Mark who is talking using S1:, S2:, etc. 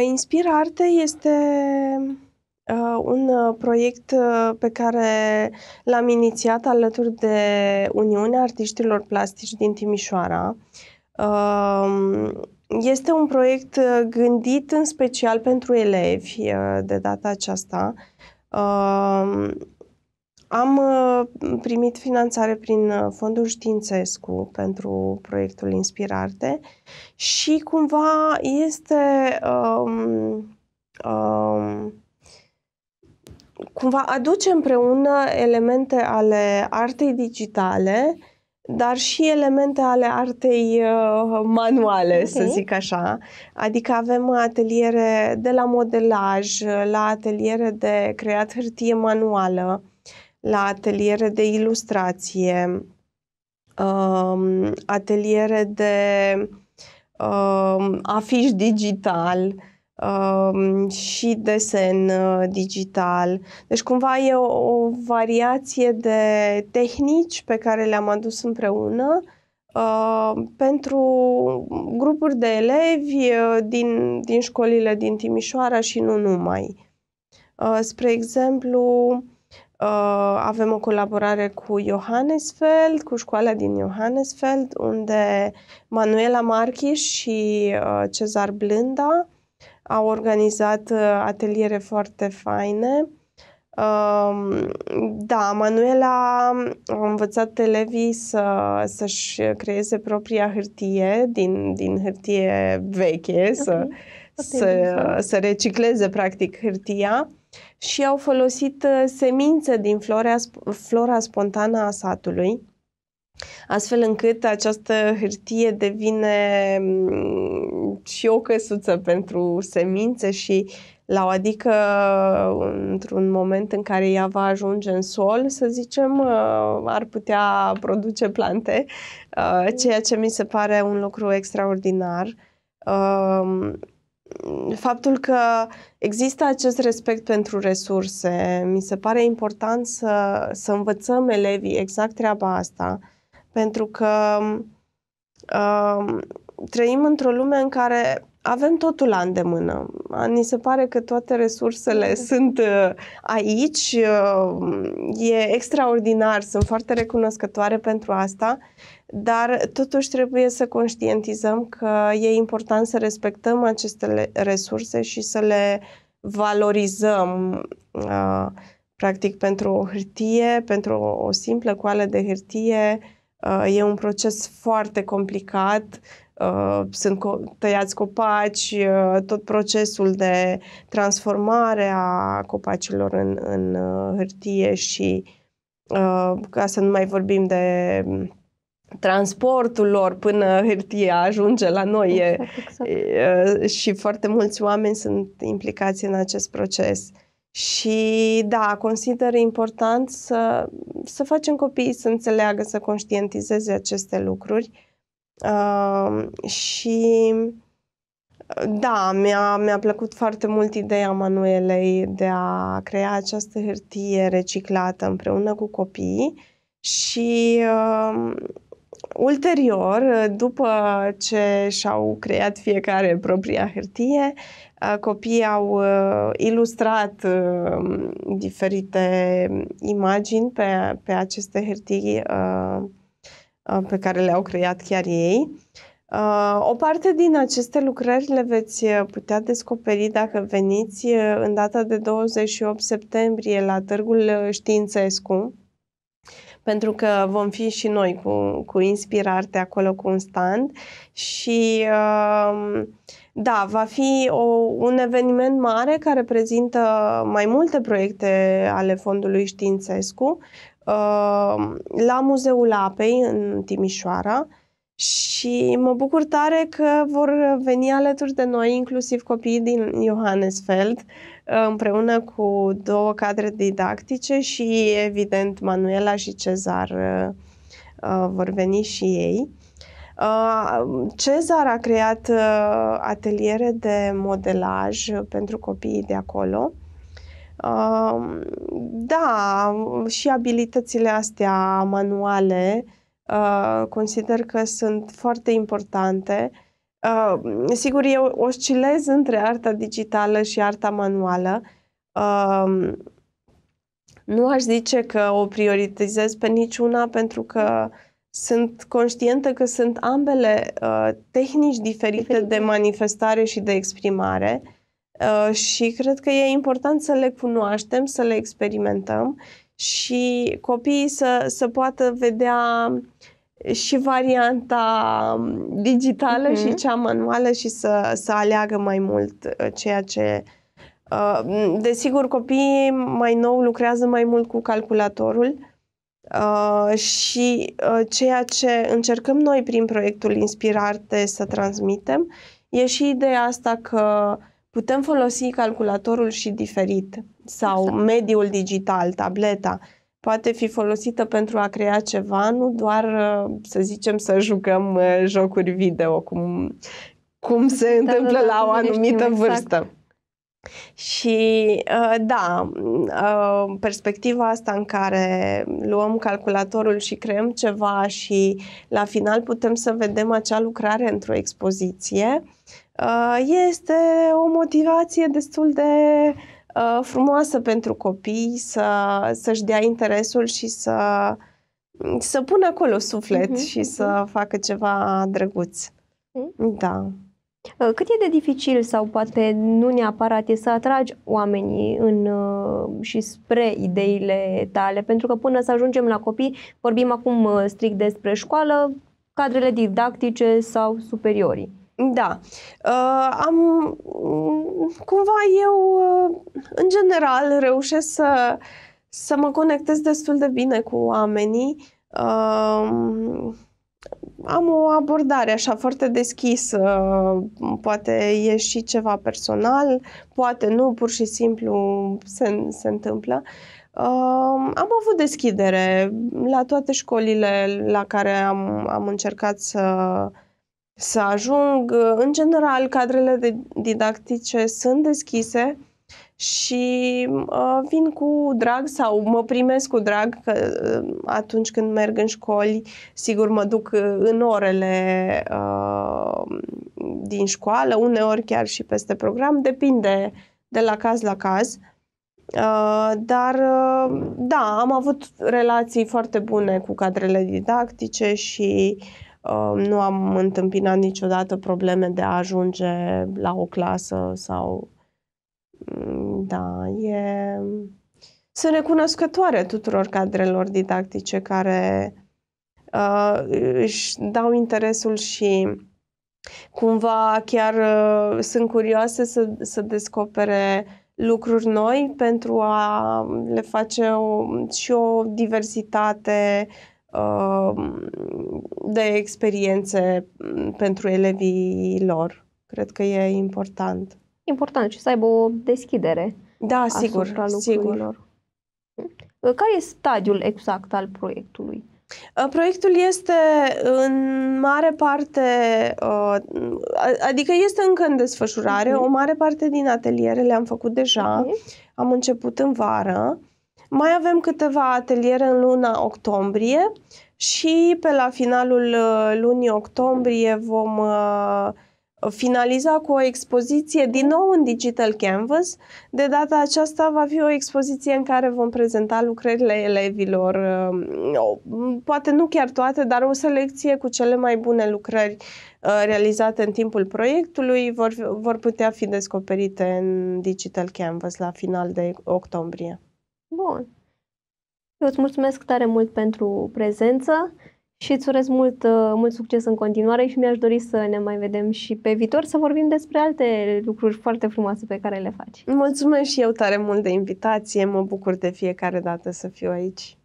S1: Inspira Arte este uh, un uh, proiect uh, pe care l-am inițiat alături de Uniunea Artiștilor Plastici din Timișoara. Um, este un proiect gândit în special pentru elevi de data aceasta um, am uh, primit finanțare prin uh, Fondul Științescu pentru proiectul Inspirarte și cumva este um, um, cumva aduce împreună elemente ale artei digitale, dar și elemente ale artei uh, manuale, okay. să zic așa. Adică avem ateliere de la modelaj, la ateliere de creat hârtie manuală, la ateliere de ilustrație, um, ateliere de um, afiș digital um, și desen uh, digital. Deci cumva e o, o variație de tehnici pe care le-am adus împreună Uh, pentru grupuri de elevi uh, din, din școlile din Timișoara și nu numai. Uh, spre exemplu, Uh, avem o colaborare cu Johannesfeld, cu școala din Johannesfeld, unde Manuela Marchis și uh, Cezar Blânda au organizat uh, ateliere foarte faine. Um, da, Manuela a învățat elevii să, să-și creeze propria hârtie din, din hârtie veche, okay. să să, să recicleze practic hârtia și au folosit uh, semințe din flora, flora spontană a satului, astfel încât această hârtie devine mm, și o căsuță pentru semințe și la o adică uh, într-un moment în care ea va ajunge în sol, să zicem, uh, ar putea produce plante, mm. ceea ce mi se pare un lucru extraordinar. Um, faptul că există acest respect pentru resurse, mi se pare important să, să învățăm elevii exact treaba asta, pentru că uh, trăim într-o lume în care avem totul la îndemână. Ni se pare că toate resursele mm. sunt uh, aici. Uh, e extraordinar, sunt foarte recunoscătoare pentru asta, dar totuși trebuie să conștientizăm că e important să respectăm aceste resurse și să le valorizăm. Uh, practic, pentru o hârtie, pentru o simplă coală de hârtie, e un proces foarte complicat Uh, sunt tăiați copaci, uh, tot procesul de transformare a copacilor în, în uh, hârtie și ca să nu mai vorbim de mm, transportul lor până hârtia ajunge la noi exact, exact. și foarte mulți oameni sunt implicați în acest proces. Și da, consider important să, să facem copiii să înțeleagă, să conștientizeze aceste lucruri și da, mi-a, mi-a plăcut foarte mult ideea Manuelei de a crea această hârtie reciclată împreună cu copiii și uh, ulterior, după ce și-au creat fiecare propria hârtie, copiii au uh, ilustrat uh, diferite imagini pe, pe aceste hârtii uh, Uh, pe care le-au creat chiar ei. Uh, o parte din aceste lucrări le veți uh, putea descoperi dacă veniți în data de 28 septembrie la Târgul Științescu, pentru că vom fi și noi cu, cu Inspirarte acolo cu un stand și da, va fi o, un eveniment mare care prezintă mai multe proiecte ale Fondului Științescu Ehm, la Muzeul Apei în Timișoara și mă bucur tare că vor veni alături de noi inclusiv copiii din Johannesfeld împreună cu două cadre didactice și evident Manuela și Cezar uh, vor veni și ei. Uh, Cezar a creat uh, ateliere de modelaj pentru copiii de acolo da, și abilitățile astea manuale uh, consider că sunt foarte importante. Uh, sigur, eu oscilez între arta digitală și arta manuală. Um, nu aș zice că o prioritizez pe niciuna pentru că sunt conștientă că sunt ambele uh, tehnici diferite, diferite. de manifestare și de exprimare. Uh, și cred că e important să le cunoaștem, să le experimentăm și copiii să, să poată vedea și varianta um, digitală uh-huh. și mhm. cea manuală și să, să aleagă mai mult uh, ceea ce uh, Desigur, copiii mai nou lucrează mai mult cu calculatorul și ceea ce încercăm noi prin proiectul Inspirarte să transmitem e și ideea asta că putem folosi calculatorul și diferit sau exact. mediul digital, tableta, poate fi folosită pentru a crea ceva, nu doar, uh, să zicem, să jucăm uh, jocuri video, cum, cum da, se da, da, întâmplă da, la o da, anumită știm, exact. vârstă. Exact. Și uh, da, perspectiva asta în care luăm calculatorul și creăm ceva și la final putem să vedem acea lucrare într-o expoziție, Uh, este o motivație destul de uh, frumoasă pentru copii să, să-și dea interesul și să, să pună acolo suflet uh-huh, și uh-huh. să mhm. facă ceva drăguț. Uh-huh. Da. Uh, cât e de dificil sau poate nu neapărat e să atragi oamenii în, și spre ideile tale? Pentru că până să ajungem la copii, vorbim acum strict despre școală, cadrele didactice sau superiorii. Da. Uh, am. Mm, cumva eu, uh, în general, reușesc să, să mă conectez destul de bine cu oamenii. Uh, am o abordare așa foarte deschisă, poate e și ceva personal, poate nu, pur și simplu se, se întâmplă. Uh, am avut deschidere la toate școlile la care am, am încercat să, uh, să ajung. Uh, în general, cadrele de didactice sunt deschise și uh, vin cu drag sau mă primesc cu drag că uh, atunci când merg în școli, sigur mă duc uh, în orele uh, din școală, uneori chiar și peste program, depinde de la caz la caz. Uh, dar uh, da, am avut relații foarte bune cu cadrele didactice și uh, Uh, nu am întâmpinat niciodată probleme de a ajunge la o clasă sau... Mm, da, e... Sunt recunoscătoare tuturor cadrelor didactice care uh, își dau interesul și cumva chiar uh, sunt curioase să, să descopere lucruri noi pentru a le face o, și o diversitate uh, Um, de experiențe mm, pentru elevii lor. Cred că e important. Important și să aibă o deschidere. Da, sigur, sigur. Hm? Care e stadiul exact al proiectului? Uh, proiectul este în mare parte, uh, adică este încă în desfășurare, mhm. o mare parte din ateliere le-am făcut deja, am început în vară mai avem câteva ateliere în luna octombrie și pe la finalul uh, lunii octombrie vom uh, finaliza cu o expoziție din nou în Digital Canvas. De data aceasta va fi o expoziție în care vom prezenta lucrările elevilor, um, poate nu chiar toate, dar o selecție cu cele mai bune lucrări uh, realizate în timpul proiectului vor, vor putea fi descoperite în Digital Canvas la final de octombrie. Bun. Eu îți mulțumesc tare mult pentru prezență și îți urez mult, uh, mult succes în continuare și mi-aș dori să ne mai vedem și pe viitor să vorbim despre alte lucruri foarte frumoase pe care le faci. Mulțumesc și eu tare mult de invitație, mă bucur de fiecare dată să fiu aici.